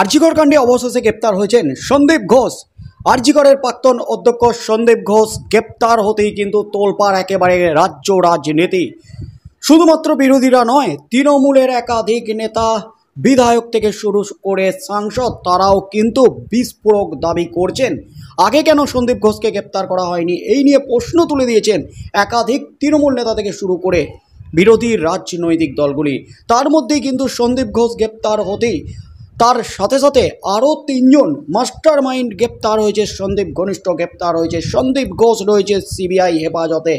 আরজিকর কাণ্ডে অবশেষে গ্রেপ্তার হয়েছেন সন্দীপ ঘোষ আরজিকরের প্রাক্তন অধ্যক্ষ সন্দীপ ঘোষ গ্রেপ্তার হতেই কিন্তু তোলপাড় একেবারে রাজ্য রাজনীতি শুধুমাত্র বিরোধীরা নয় তৃণমূলের একাধিক নেতা বিধায়ক থেকে শুরু করে সাংসদ তারাও কিন্তু বিস্ফোরক দাবি করছেন আগে কেন সন্দীপ ঘোষকে গ্রেপ্তার করা হয়নি এই নিয়ে প্রশ্ন তুলে দিয়েছেন একাধিক তৃণমূল নেতা থেকে শুরু করে বিরোধী রাজনৈতিক দলগুলি তার মধ্যেই কিন্তু সন্দীপ ঘোষ গ্রেপ্তার হতেই তার সাথে সাথে আরও তিনজন মাস্টার মাইন্ড গ্রেপ্তার হয়েছে সন্দীপ ঘনিষ্ঠ গ্রেপ্তার হয়েছে সন্দীপ ঘোষ রয়েছে সিবিআই হেফাজতে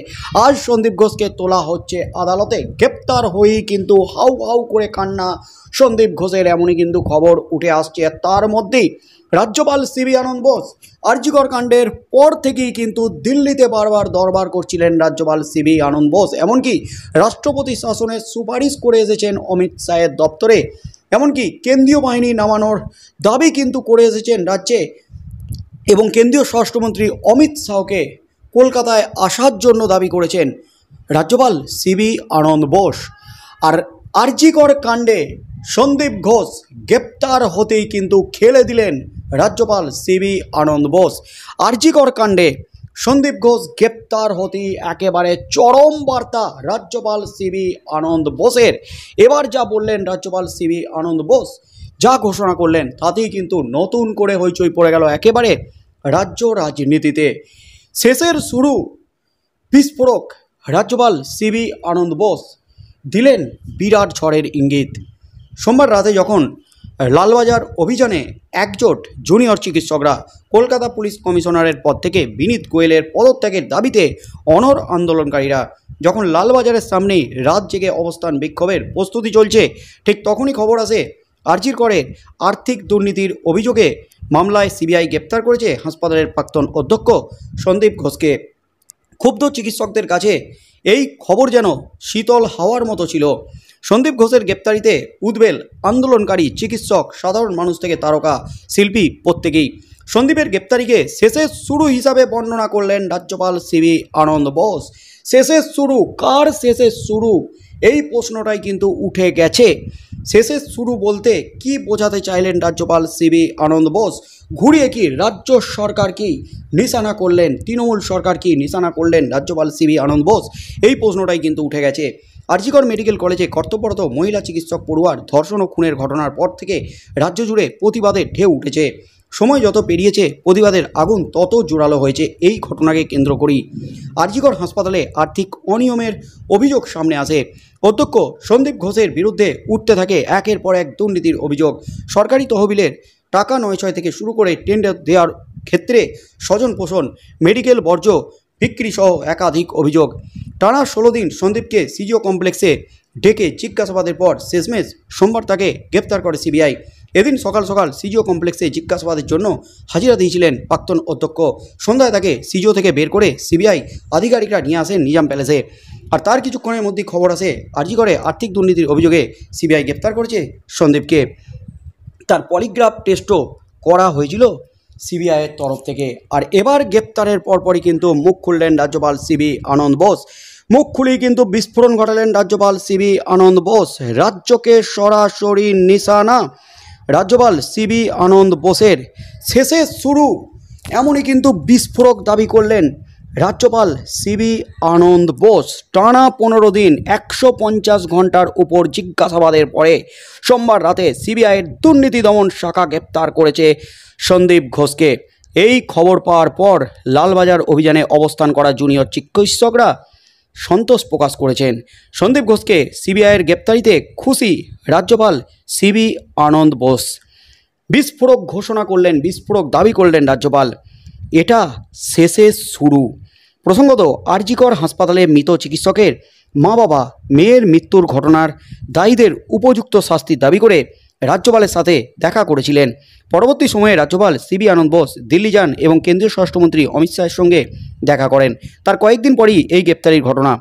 আজ সন্দীপ ঘোষকে তোলা হচ্ছে আদালতে গ্রেপ্তার হয়েই কিন্তু হাউ হাউ করে কান্না সন্দীপ ঘোষের এমনই কিন্তু খবর উঠে আসছে তার মধ্যেই রাজ্যপাল সিবি আনন্দ বোস আর্যিকর কাণ্ডের পর থেকেই কিন্তু দিল্লিতে বারবার দরবার করছিলেন রাজ্যপাল সিবি আনন্দ বোস এমনকি রাষ্ট্রপতি শাসনের সুপারিশ করে এসেছেন অমিত শাহের দপ্তরে এমনকি কেন্দ্রীয় বাহিনী নামানোর দাবি কিন্তু করে এসেছেন রাজ্যে এবং কেন্দ্রীয় স্বরাষ্ট্রমন্ত্রী অমিত শাহকে কলকাতায় আসার জন্য দাবি করেছেন রাজ্যপাল সিবি আনন্দ বোস আর আরজিকর কাণ্ডে সন্দীপ ঘোষ গ্রেপ্তার হতেই কিন্তু খেলে দিলেন রাজ্যপাল সিবি আনন্দ বোস আরজিকর কাণ্ডে সন্দীপ ঘোষ গ্রেপ্তার হতে একেবারে চরম বার্তা রাজ্যপাল সিবি আনন্দ বোসের এবার যা বললেন রাজ্যপাল সিবি আনন্দ বোস যা ঘোষণা করলেন তাতেই কিন্তু নতুন করে হইচই পড়ে গেল একেবারে রাজ্য রাজনীতিতে শেষের শুরু বিস্ফোরক রাজ্যপাল সিবি আনন্দ বোস দিলেন বিরাট ঝড়ের ইঙ্গিত সোমবার রাতে যখন লালবাজার অভিযানে একজোট জুনিয়র চিকিৎসকরা কলকাতা পুলিশ কমিশনারের পদ থেকে বিনীত গোয়েলের পদত্যাগের দাবিতে অনর আন্দোলনকারীরা যখন লালবাজারের সামনে রাত জেগে অবস্থান বিক্ষোভের প্রস্তুতি চলছে ঠিক তখনই খবর আসে আর্জির করে আর্থিক দুর্নীতির অভিযোগে মামলায় সিবিআই গ্রেপ্তার করেছে হাসপাতালের প্রাক্তন অধ্যক্ষ সন্দীপ ঘোষকে ক্ষুব্ধ চিকিৎসকদের কাছে এই খবর যেন শীতল হাওয়ার মতো ছিল সন্দীপ ঘোষের গ্রেপ্তারিতে উদ্বেল আন্দোলনকারী চিকিৎসক সাধারণ মানুষ থেকে তারকা শিল্পী প্রত্যেকেই সন্দীপের গ্রেপ্তারিকে শেষের শুরু হিসাবে বর্ণনা করলেন রাজ্যপাল সিবি আনন্দ বোস শেষের শুরু কার শেষের শুরু এই প্রশ্নটাই কিন্তু উঠে গেছে শেষের শুরু বলতে কি বোঝাতে চাইলেন রাজ্যপাল সিবি আনন্দ বোস ঘুরিয়ে কি রাজ্য সরকার কি নিশানা করলেন তৃণমূল সরকার কি নিশানা করলেন রাজ্যপাল সিবি আনন্দ বোস এই প্রশ্নটাই কিন্তু উঠে গেছে আরজিগড় মেডিকেল কলেজে কর্তব্যরত মহিলা চিকিৎসক পড়ুয়ার ধর্ষণ ও খুনের ঘটনার পর থেকে রাজ্য জুড়ে প্রতিবাদের ঢেউ উঠেছে সময় যত পেরিয়েছে প্রতিবাদের আগুন তত জোরালো হয়েছে এই ঘটনাকে কেন্দ্র করি আরজিগড় হাসপাতালে আর্থিক অনিয়মের অভিযোগ সামনে আসে অধ্যক্ষ সন্দীপ ঘোষের বিরুদ্ধে উঠতে থাকে একের পর এক দুর্নীতির অভিযোগ সরকারি তহবিলের টাকা নয় ছয় থেকে শুরু করে টেন্ডার দেওয়ার ক্ষেত্রে স্বজন পোষণ মেডিকেল বর্জ্য বিক্রিসহ একাধিক অভিযোগ টানা ষোলো দিন সন্দীপকে সিজিও কমপ্লেক্সে ডেকে জিজ্ঞাসাবাদের পর শেষমেশ সোমবার তাকে গ্রেপ্তার করে সিবিআই এদিন সকাল সকাল সিজিও কমপ্লেক্সে জিজ্ঞাসাবাদের জন্য হাজিরা দিয়েছিলেন প্রাক্তন অধ্যক্ষ সন্ধ্যায় তাকে সিজিও থেকে বের করে সিবিআই আধিকারিকরা নিয়ে আসেন নিজাম প্যালেসে আর তার কিছুক্ষণের মধ্যেই খবর আসে আর্জি করে আর্থিক দুর্নীতির অভিযোগে সিবিআই গ্রেপ্তার করেছে সন্দীপকে তার পলিগ্রাফ টেস্টও করা হয়েছিল সিবিআইয়ের তরফ থেকে আর এবার গ্রেপ্তারের পরপরই কিন্তু মুখ খুললেন রাজ্যপাল সিবি আনন্দ বোস মুখ খুলি কিন্তু বিস্ফোরণ ঘটালেন রাজ্যপাল সিবি আনন্দ বোস রাজ্যকে সরাসরি নিশানা রাজ্যপাল সিবি আনন্দ বোসের শেষে শুরু এমনই কিন্তু বিস্ফোরক দাবি করলেন রাজ্যপাল সিবি আনন্দ বোস টানা পনেরো দিন একশো পঞ্চাশ ঘন্টার উপর জিজ্ঞাসাবাদের পরে সোমবার রাতে সিবিআইয়ের দুর্নীতি দমন শাখা গ্রেপ্তার করেছে সন্দীপ ঘোষকে এই খবর পাওয়ার পর লালবাজার অভিযানে অবস্থান করা জুনিয়র চিকিৎসকরা সন্তোষ প্রকাশ করেছেন সন্দীপ ঘোষকে সিবিআইয়ের গ্রেপ্তারিতে খুশি রাজ্যপাল সিবি আনন্দ বোস বিস্ফোরক ঘোষণা করলেন বিস্ফোরক দাবি করলেন রাজ্যপাল এটা শেষে শুরু প্রসঙ্গত আরজিকর হাসপাতালে মৃত চিকিৎসকের মা বাবা মেয়ের মৃত্যুর ঘটনার দায়ীদের উপযুক্ত শাস্তি দাবি করে রাজ্যপালের সাথে দেখা করেছিলেন পরবর্তী সময়ে রাজ্যপাল সিবি আনন্দ বোস দিল্লি যান এবং কেন্দ্রীয় স্বরাষ্ট্রমন্ত্রী অমিত শাহের সঙ্গে দেখা করেন তার কয়েকদিন পরই এই গ্রেপ্তারির ঘটনা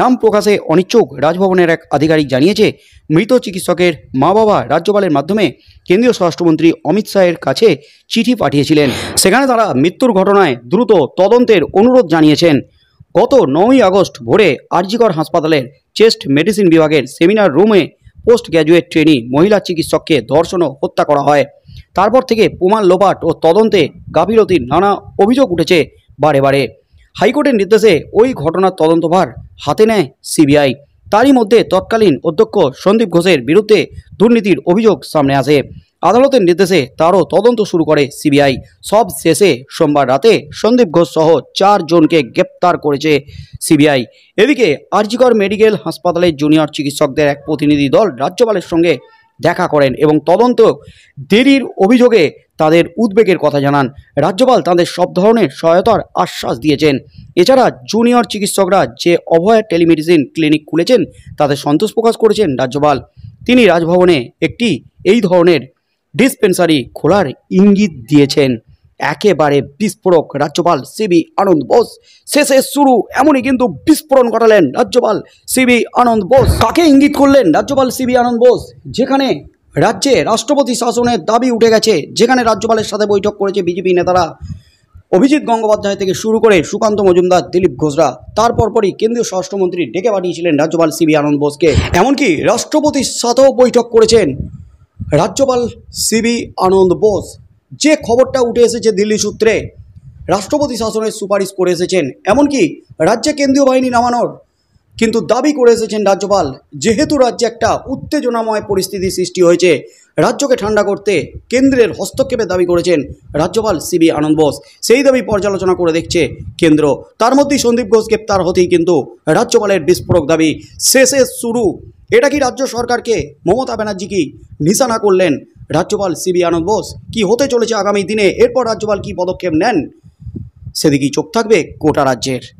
নাম প্রকাশে অনিচ্ছুক রাজভবনের এক আধিকারিক জানিয়েছে মৃত চিকিৎসকের মা বাবা রাজ্যপালের মাধ্যমে কেন্দ্রীয় স্বরাষ্ট্রমন্ত্রী অমিত শাহের কাছে চিঠি পাঠিয়েছিলেন সেখানে তারা মৃত্যুর ঘটনায় দ্রুত তদন্তের অনুরোধ জানিয়েছেন গত নয়ই আগস্ট ভোরে আরজিকর হাসপাতালের চেস্ট মেডিসিন বিভাগের সেমিনার রুমে পোস্ট গ্র্যাজুয়েট ট্রেনি মহিলা চিকিৎসককে ধর্ষণ ও হত্যা করা হয় তারপর থেকে প্রমাণ লোপাট ও তদন্তে গাফিলতির নানা অভিযোগ উঠেছে বারে বারে হাইকোর্টের নির্দেশে ওই ঘটনার তদন্তভার হাতে নেয় সিবিআই তারই মধ্যে তৎকালীন অধ্যক্ষ সন্দীপ ঘোষের বিরুদ্ধে দুর্নীতির অভিযোগ সামনে আসে আদালতের নির্দেশে তারও তদন্ত শুরু করে সিবিআই সব শেষে সোমবার রাতে সন্দীপ ঘোষ সহ চারজনকে গ্রেপ্তার করেছে সিবিআই এদিকে আরজিকর মেডিকেল হাসপাতালের জুনিয়র চিকিৎসকদের এক প্রতিনিধি দল রাজ্যপালের সঙ্গে দেখা করেন এবং তদন্ত দেরির অভিযোগে তাদের উদ্বেগের কথা জানান রাজ্যপাল তাদের সব ধরনের সহায়তার আশ্বাস দিয়েছেন এছাড়া জুনিয়র চিকিৎসকরা যে অভয়া টেলিমেডিসিন ক্লিনিক খুলেছেন তাদের সন্তোষ প্রকাশ করেছেন রাজ্যপাল তিনি রাজভবনে একটি এই ধরনের ডিসপেন্সারি খোলার ইঙ্গিত দিয়েছেন একেবারে বিস্ফোরক রাজ্যপাল সিবি আনন্দ বোস শেষে শুরু এমনই কিন্তু বিস্ফোরণ ঘটালেন রাজ্যপাল সিবি আনন্দ বোস কাকে ইঙ্গিত করলেন রাজ্যপাল সিবি আনন্দ বোস যেখানে রাজ্যে রাষ্ট্রপতি শাসনের দাবি উঠে গেছে যেখানে রাজ্যপালের সাথে বৈঠক করেছে বিজেপি নেতারা অভিজিৎ গঙ্গোপাধ্যায় থেকে শুরু করে সুকান্ত মজুমদার দিলীপ ঘোষরা তারপর পরই কেন্দ্রীয় স্বরাষ্ট্রমন্ত্রী ডেকে পাঠিয়েছিলেন রাজ্যপাল সিবি আনন্দ বোসকে এমনকি রাষ্ট্রপতির সাথেও বৈঠক করেছেন রাজ্যপাল সিবি আনন্দ বোস যে খবরটা উঠে এসেছে দিল্লি সূত্রে রাষ্ট্রপতি শাসনের সুপারিশ করে এসেছেন এমনকি রাজ্যে কেন্দ্রীয় বাহিনী নামানোর কিন্তু দাবি করে এসেছেন রাজ্যপাল যেহেতু রাজ্যে একটা উত্তেজনাময় পরিস্থিতি সৃষ্টি হয়েছে রাজ্যকে ঠান্ডা করতে কেন্দ্রের হস্তক্ষেপের দাবি করেছেন রাজ্যপাল সিবি আনন্দ বোস সেই দাবি পর্যালোচনা করে দেখছে কেন্দ্র তার মধ্যেই সন্দীপ ঘোষ গ্রেপ্তার হতেই কিন্তু রাজ্যপালের বিস্ফোরক দাবি শেষে শুরু এটা কি রাজ্য সরকারকে মমতা ব্যানার্জি কি নিশানা করলেন রাজ্যপাল সিবি আনন্দ বোস কি হতে চলেছে আগামী দিনে এরপর রাজ্যপাল কি পদক্ষেপ নেন সেদিকেই চোখ থাকবে গোটা রাজ্যের